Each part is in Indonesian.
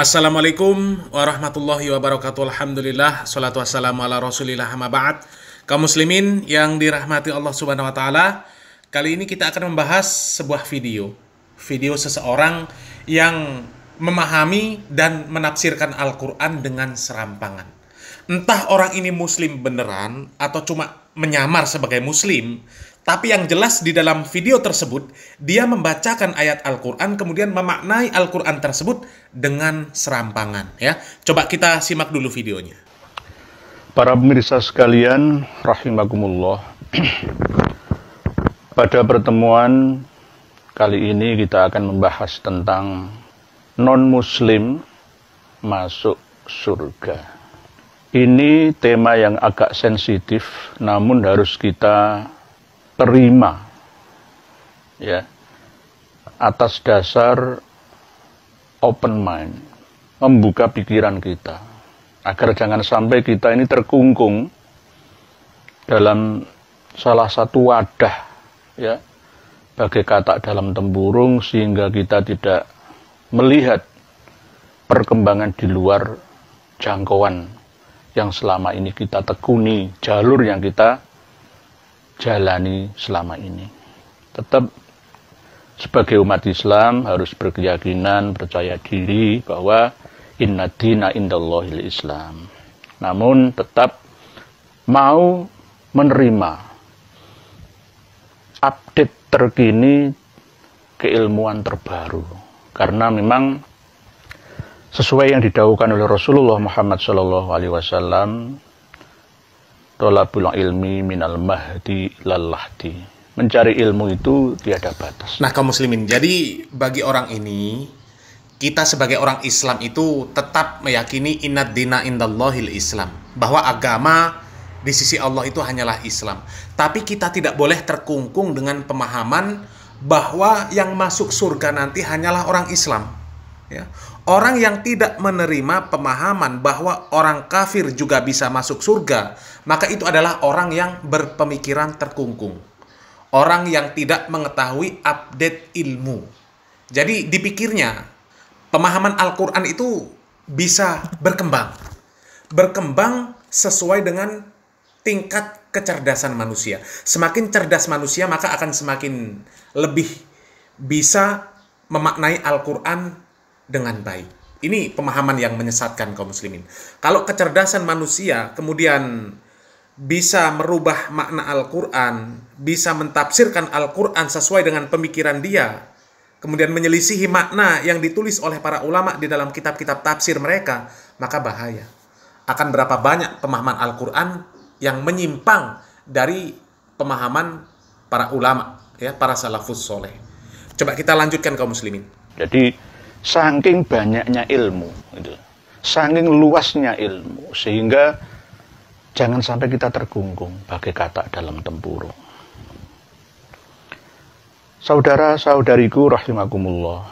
Assalamualaikum warahmatullahi wabarakatuh. Alhamdulillah, salatu wassalamu ala rasulillah ma ba'd. Kaum muslimin yang dirahmati Allah subhanahu wa ta'ala, kali ini kita akan membahas sebuah video. Video seseorang yang memahami dan menafsirkan Al-Quran dengan serampangan. Entah orang ini muslim beneran atau cuma menyamar sebagai muslim, tapi yang jelas di dalam video tersebut dia membacakan ayat Al-Qur'an kemudian memaknai Al-Qur'an tersebut dengan serampangan ya. Coba kita simak dulu videonya. Para pemirsa sekalian, rahimakumullah. Pada pertemuan kali ini kita akan membahas tentang non muslim masuk surga. Ini tema yang agak sensitif, namun harus kita terima, ya, atas dasar open mind, membuka pikiran kita, agar jangan sampai kita ini terkungkung dalam salah satu wadah, ya, bagai katak dalam tempurung, sehingga kita tidak melihat perkembangan di luar jangkauan yang selama ini kita tekuni, jalur yang kita jalani selama ini. Tetap sebagai umat Islam harus berkeyakinan, percaya diri bahwa inna dina indallahil Islam. Namun tetap mau menerima update terkini keilmuan terbaru. Karena memang sesuai yang didaukan oleh Rasulullah Muhammad Shallallahu Alaihi Wasallam tolabul ilmi minal mahdi lallahdi mencari ilmu itu tiada batas nah kaum muslimin jadi bagi orang ini kita sebagai orang Islam itu tetap meyakini inad dina indallahil Islam bahwa agama di sisi Allah itu hanyalah Islam tapi kita tidak boleh terkungkung dengan pemahaman bahwa yang masuk surga nanti hanyalah orang Islam ya Orang yang tidak menerima pemahaman bahwa orang kafir juga bisa masuk surga, maka itu adalah orang yang berpemikiran terkungkung. Orang yang tidak mengetahui update ilmu. Jadi dipikirnya, pemahaman Al-Quran itu bisa berkembang. Berkembang sesuai dengan tingkat kecerdasan manusia. Semakin cerdas manusia, maka akan semakin lebih bisa memaknai Al-Quran dengan baik. Ini pemahaman yang menyesatkan kaum muslimin. Kalau kecerdasan manusia kemudian bisa merubah makna Al-Quran, bisa mentafsirkan Al-Quran sesuai dengan pemikiran dia, kemudian menyelisihi makna yang ditulis oleh para ulama di dalam kitab-kitab tafsir mereka, maka bahaya. Akan berapa banyak pemahaman Al-Quran yang menyimpang dari pemahaman para ulama, ya para salafus soleh. Coba kita lanjutkan kaum muslimin. Jadi Saking banyaknya ilmu, gitu. saking luasnya ilmu, sehingga jangan sampai kita tergunggung bagi kata dalam tempurung. Saudara-saudariku rahimakumullah.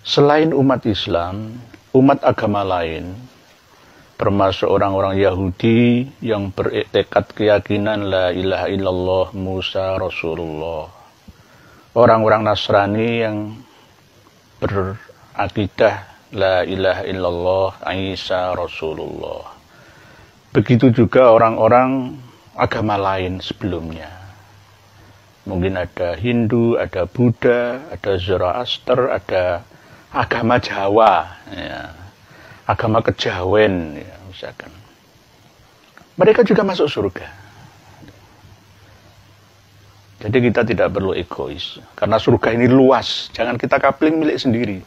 Selain umat Islam, umat agama lain, termasuk orang-orang Yahudi yang beriktikat keyakinan la ilaha illallah Musa Rasulullah orang-orang Nasrani yang berakidah La ilaha illallah Isa Rasulullah. Begitu juga orang-orang agama lain sebelumnya. Mungkin ada Hindu, ada Buddha, ada Zoroaster, ada agama Jawa, ya. agama kejawen, ya, misalkan. Mereka juga masuk surga. Jadi kita tidak perlu egois, karena surga ini luas, jangan kita kapling milik sendiri.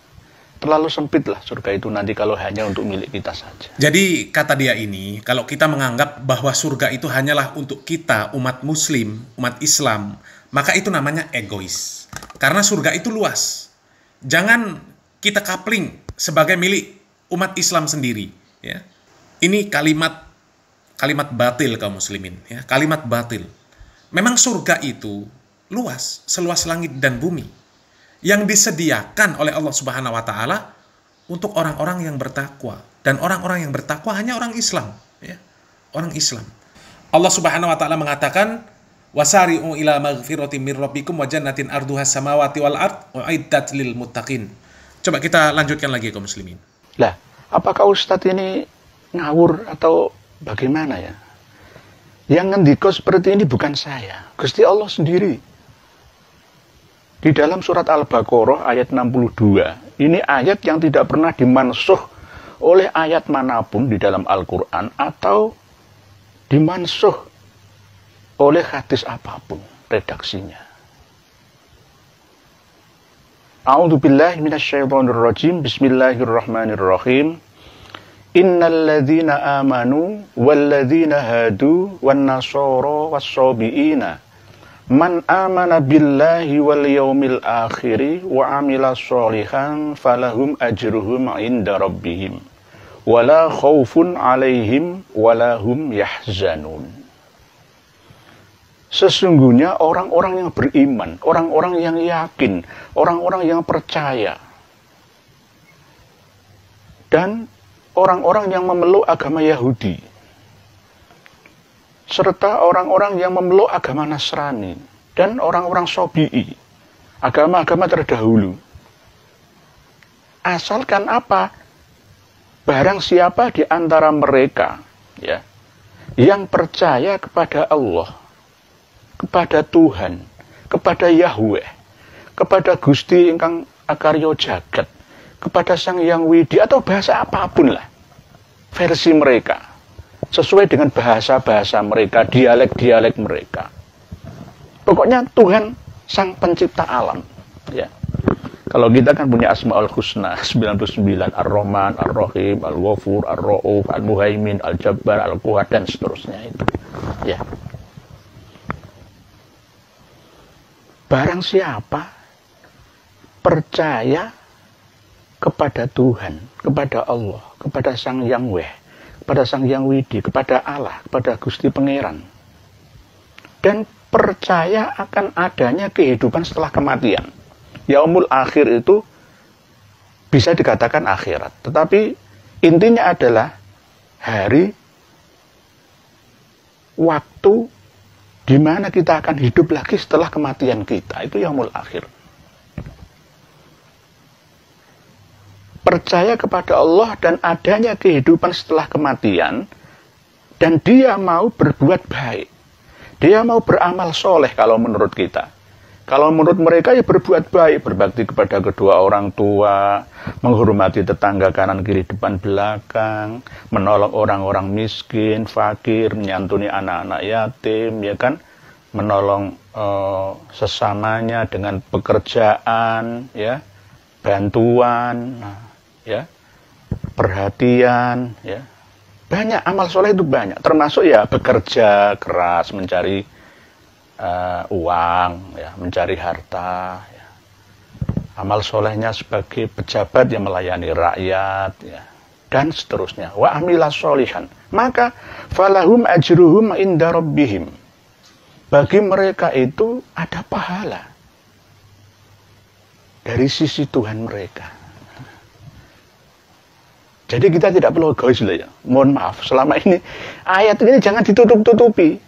Terlalu sempit lah surga itu nanti kalau hanya untuk milik kita saja. Jadi kata dia ini, kalau kita menganggap bahwa surga itu hanyalah untuk kita, umat muslim, umat islam, maka itu namanya egois. Karena surga itu luas. Jangan kita kapling sebagai milik umat Islam sendiri. Ya. Ini kalimat kalimat batil kaum muslimin. Ya. Kalimat batil. Memang surga itu luas, seluas langit dan bumi yang disediakan oleh Allah Subhanahu wa taala untuk orang-orang yang bertakwa dan orang-orang yang bertakwa hanya orang Islam, ya. Orang Islam. Allah Subhanahu wa taala mengatakan wasari'u ila rabbikum wa jannatin arduha samawati wal ard lil muttaqin. Coba kita lanjutkan lagi kaum muslimin. Lah, apakah Ustadz ini ngawur atau bagaimana ya? Yang ngendiko seperti ini bukan saya, Gusti Allah sendiri. Di dalam surat Al-Baqarah ayat 62, ini ayat yang tidak pernah dimansuh oleh ayat manapun di dalam Al-Quran atau dimansuh oleh hadis apapun redaksinya. A'udzubillahiminasyaitonirrojim. Innalladzina amanu walladzina hadu wan nasara was-sabiina man amana billahi wal yaumil akhiri wa amila sholihan falahum ajruhum inda rabbihim wala khaufun alaihim wala hum yahzanun Sesungguhnya orang-orang yang beriman, orang-orang yang yakin, orang-orang yang percaya dan orang-orang yang memeluk agama Yahudi serta orang-orang yang memeluk agama Nasrani dan orang-orang Sobi'i, agama-agama terdahulu. Asalkan apa? Barang siapa di antara mereka ya, yang percaya kepada Allah, kepada Tuhan, kepada Yahweh, kepada Gusti ingkang akaryo jagat, kepada Sang Yang Widi atau bahasa apapun lah versi mereka sesuai dengan bahasa-bahasa mereka, dialek-dialek mereka. Pokoknya Tuhan Sang Pencipta alam, ya. Kalau kita kan punya Asmaul Husna 99, Ar-Rahman, Ar-Rahim, al Wafur Ar-Rauf, Al-Muhaimin, Al-Jabbar, Al-Quhat dan seterusnya itu. Ya. Barang siapa percaya kepada Tuhan, kepada Allah, kepada Sang Yang Weh, kepada Sang Yang Widi, kepada Allah, kepada Gusti Pangeran. Dan percaya akan adanya kehidupan setelah kematian. Yaumul akhir itu bisa dikatakan akhirat. Tetapi intinya adalah hari waktu di mana kita akan hidup lagi setelah kematian kita. Itu yaumul akhir. percaya kepada Allah dan adanya kehidupan setelah kematian dan dia mau berbuat baik. Dia mau beramal soleh kalau menurut kita. Kalau menurut mereka ya berbuat baik, berbakti kepada kedua orang tua, menghormati tetangga kanan kiri depan belakang, menolong orang-orang miskin, fakir, menyantuni anak-anak yatim, ya kan, menolong uh, sesamanya dengan pekerjaan, ya, bantuan. Nah, ya perhatian ya banyak amal soleh itu banyak termasuk ya bekerja keras mencari uh, uang ya mencari harta ya. amal solehnya sebagai pejabat yang melayani rakyat ya dan seterusnya wa amilah solihan maka falahum ajruhum inda bagi mereka itu ada pahala dari sisi Tuhan mereka jadi kita tidak perlu egois ya. Mohon maaf, selama ini ayat ini jangan ditutup-tutupi.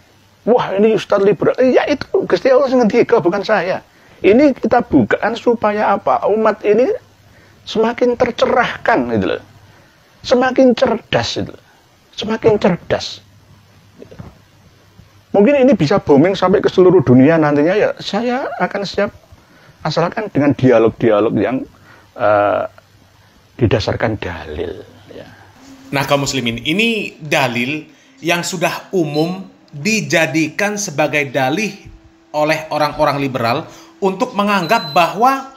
Wah ini Ustaz liberal. Ya itu Gusti Allah ngendika bukan saya. Ini kita bukaan supaya apa? Umat ini semakin tercerahkan gitu loh. Semakin cerdas gitu loh. Semakin cerdas. Mungkin ini bisa booming sampai ke seluruh dunia nantinya ya. Saya akan siap asalkan dengan dialog-dialog yang uh, didasarkan dalil. Ya. Nah kaum muslimin, ini dalil yang sudah umum dijadikan sebagai dalih oleh orang-orang liberal untuk menganggap bahwa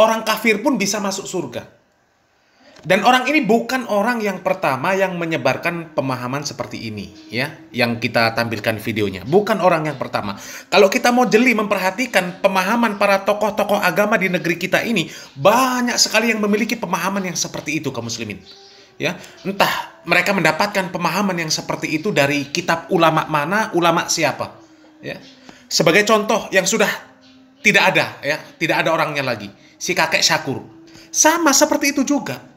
orang kafir pun bisa masuk surga. Dan orang ini bukan orang yang pertama yang menyebarkan pemahaman seperti ini, ya, yang kita tampilkan videonya. Bukan orang yang pertama. Kalau kita mau jeli memperhatikan pemahaman para tokoh-tokoh agama di negeri kita ini, banyak sekali yang memiliki pemahaman yang seperti itu, kaum muslimin. Ya, entah mereka mendapatkan pemahaman yang seperti itu dari kitab ulama mana, ulama siapa, ya. Sebagai contoh yang sudah tidak ada, ya, tidak ada orangnya lagi. Si kakek Syakur. Sama seperti itu juga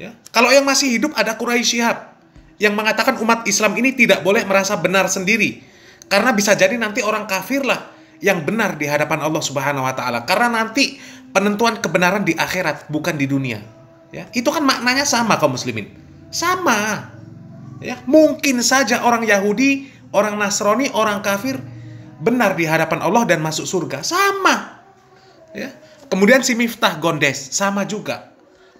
Ya. Kalau yang masih hidup ada Quraisy Shihab yang mengatakan umat Islam ini tidak boleh merasa benar sendiri karena bisa jadi nanti orang kafirlah yang benar di hadapan Allah Subhanahu wa taala karena nanti penentuan kebenaran di akhirat bukan di dunia ya itu kan maknanya sama kaum muslimin sama ya mungkin saja orang Yahudi orang Nasrani orang kafir benar di hadapan Allah dan masuk surga sama ya kemudian si Miftah Gondes sama juga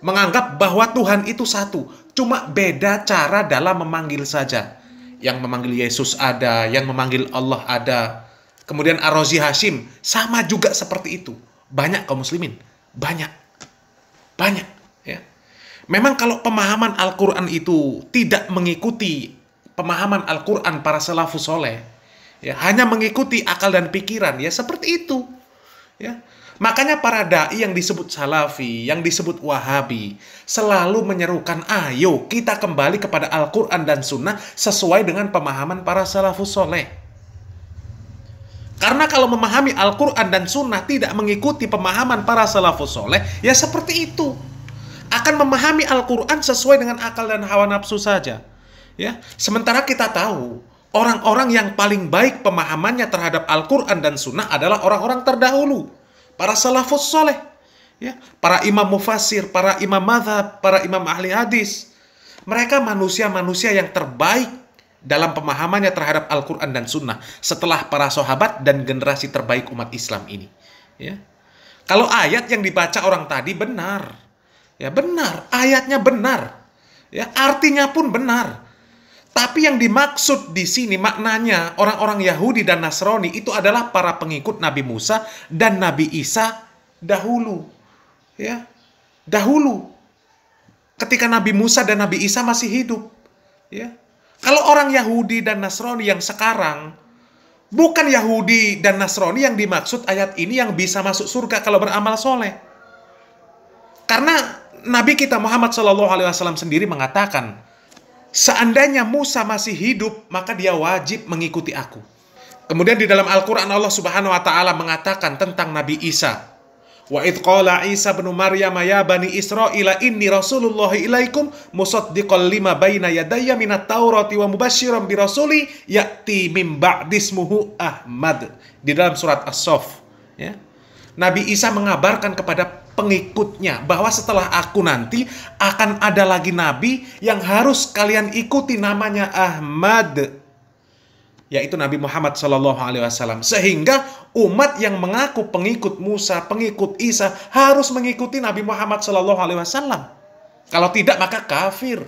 menganggap bahwa Tuhan itu satu, cuma beda cara dalam memanggil saja. Yang memanggil Yesus ada, yang memanggil Allah ada. Kemudian Arozi Hashim sama juga seperti itu. Banyak kaum muslimin, banyak. Banyak, ya. Memang kalau pemahaman Al-Qur'an itu tidak mengikuti pemahaman Al-Qur'an para salafus soleh, ya hanya mengikuti akal dan pikiran, ya seperti itu. Ya. Makanya para dai yang disebut salafi, yang disebut wahabi, selalu menyerukan, ayo kita kembali kepada Al-Quran dan Sunnah sesuai dengan pemahaman para salafus soleh. Karena kalau memahami Al-Quran dan Sunnah tidak mengikuti pemahaman para salafus soleh, ya seperti itu. Akan memahami Al-Quran sesuai dengan akal dan hawa nafsu saja. Ya, sementara kita tahu orang-orang yang paling baik pemahamannya terhadap Al-Quran dan Sunnah adalah orang-orang terdahulu para salafus soleh, ya, para imam mufasir, para imam madhab, para imam ahli hadis. Mereka manusia-manusia yang terbaik dalam pemahamannya terhadap Al-Quran dan Sunnah setelah para sahabat dan generasi terbaik umat Islam ini. Ya. Kalau ayat yang dibaca orang tadi benar, ya benar, ayatnya benar, ya artinya pun benar. Tapi yang dimaksud di sini maknanya orang-orang Yahudi dan Nasrani itu adalah para pengikut Nabi Musa dan Nabi Isa dahulu. Ya. Dahulu ketika Nabi Musa dan Nabi Isa masih hidup. Ya. Kalau orang Yahudi dan Nasrani yang sekarang bukan Yahudi dan Nasrani yang dimaksud ayat ini yang bisa masuk surga kalau beramal soleh. Karena Nabi kita Muhammad Shallallahu Alaihi Wasallam sendiri mengatakan, Seandainya Musa masih hidup, maka dia wajib mengikuti aku. Kemudian di dalam Al-Quran Allah Subhanahu Wa Taala mengatakan tentang Nabi Isa. Wa idqala qala Isa bin Maryam ya bani Israila inni rasulullahi ilaikum musaddiqal lima baina yadayya minat taurati wa mubashiram bi rasuli ya'ti mim ba'dismuhu Ahmad di dalam surat as sof ya. Nabi Isa mengabarkan kepada pengikutnya bahwa setelah aku nanti akan ada lagi nabi yang harus kalian ikuti namanya Ahmad yaitu Nabi Muhammad Shallallahu Alaihi Wasallam sehingga umat yang mengaku pengikut Musa pengikut Isa harus mengikuti Nabi Muhammad Shallallahu Alaihi Wasallam kalau tidak maka kafir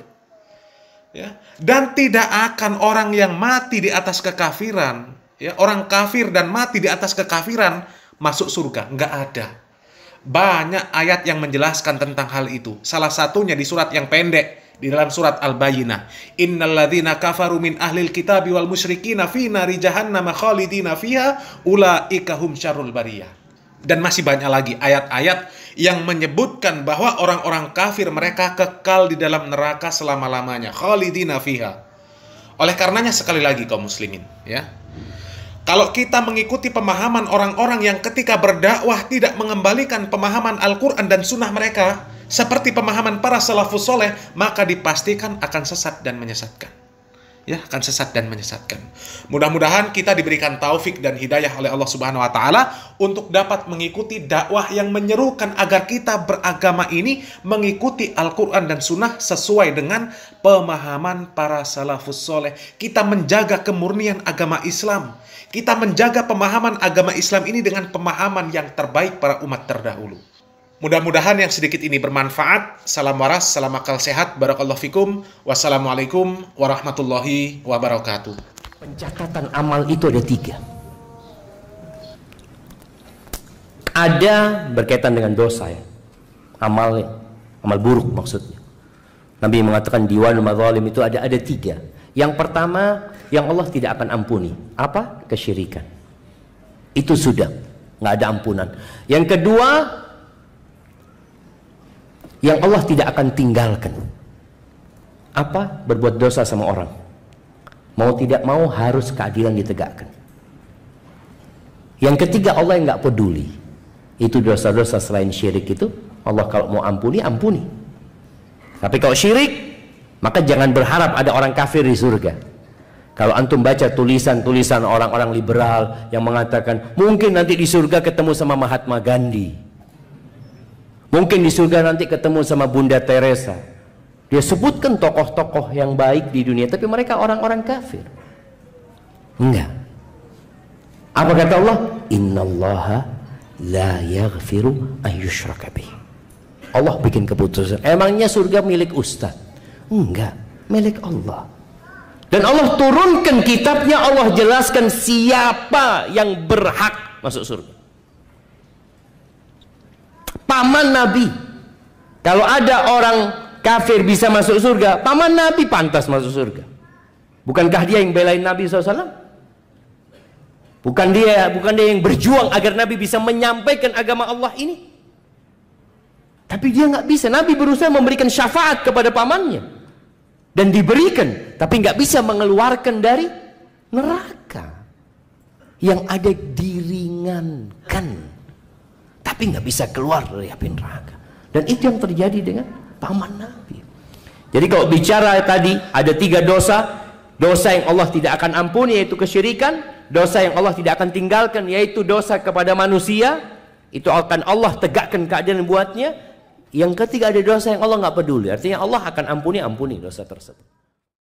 ya dan tidak akan orang yang mati di atas kekafiran ya orang kafir dan mati di atas kekafiran masuk surga nggak ada banyak ayat yang menjelaskan tentang hal itu. Salah satunya di surat yang pendek di dalam surat Al-Bayyinah. Innalladzina kafaru min ahlil kitabi wal musyrikina fi nari jahannam khalidina fiha ulaika hum syarrul bariyah. Dan masih banyak lagi ayat-ayat yang menyebutkan bahwa orang-orang kafir mereka kekal di dalam neraka selama-lamanya. Khalidina fiha. Oleh karenanya sekali lagi kaum muslimin, ya kalau kita mengikuti pemahaman orang-orang yang ketika berdakwah tidak mengembalikan pemahaman Al-Quran dan sunnah mereka, seperti pemahaman para salafus soleh, maka dipastikan akan sesat dan menyesatkan ya akan sesat dan menyesatkan. Mudah-mudahan kita diberikan taufik dan hidayah oleh Allah Subhanahu wa taala untuk dapat mengikuti dakwah yang menyerukan agar kita beragama ini mengikuti Al-Qur'an dan Sunnah sesuai dengan pemahaman para salafus soleh. Kita menjaga kemurnian agama Islam. Kita menjaga pemahaman agama Islam ini dengan pemahaman yang terbaik para umat terdahulu. Mudah-mudahan yang sedikit ini bermanfaat. Salam waras, salam akal sehat, barakallahu fikum. Wassalamualaikum warahmatullahi wabarakatuh. Pencatatan amal itu ada tiga. Ada berkaitan dengan dosa ya. Amal, amal buruk maksudnya. Nabi mengatakan diwan mazalim itu ada ada tiga. Yang pertama yang Allah tidak akan ampuni. Apa? Kesyirikan. Itu sudah nggak ada ampunan. Yang kedua yang Allah tidak akan tinggalkan. Apa? Berbuat dosa sama orang. Mau tidak mau harus keadilan ditegakkan. Yang ketiga Allah yang nggak peduli. Itu dosa-dosa selain syirik itu Allah kalau mau ampuni ampuni. Tapi kalau syirik maka jangan berharap ada orang kafir di surga. Kalau antum baca tulisan-tulisan orang-orang liberal yang mengatakan mungkin nanti di surga ketemu sama Mahatma Gandhi. Mungkin di surga nanti ketemu sama Bunda Teresa. Dia sebutkan tokoh-tokoh yang baik di dunia, tapi mereka orang-orang kafir. Enggak. Apa kata Allah? Innallaha la yaghfiru an Allah bikin keputusan. Emangnya surga milik ustaz? Enggak, milik Allah. Dan Allah turunkan kitabnya, Allah jelaskan siapa yang berhak masuk surga paman Nabi. Kalau ada orang kafir bisa masuk surga, paman Nabi pantas masuk surga. Bukankah dia yang belain Nabi SAW? Bukan dia, bukan dia yang berjuang agar Nabi bisa menyampaikan agama Allah ini. Tapi dia nggak bisa. Nabi berusaha memberikan syafaat kepada pamannya dan diberikan, tapi nggak bisa mengeluarkan dari neraka yang ada diringankan tapi nggak bisa keluar dari api neraka. Dan itu yang terjadi dengan paman Nabi. Jadi kalau bicara tadi ada tiga dosa, dosa yang Allah tidak akan ampuni yaitu kesyirikan, dosa yang Allah tidak akan tinggalkan yaitu dosa kepada manusia, itu akan Allah tegakkan keadaan buatnya. Yang ketiga ada dosa yang Allah nggak peduli, artinya Allah akan ampuni ampuni dosa tersebut.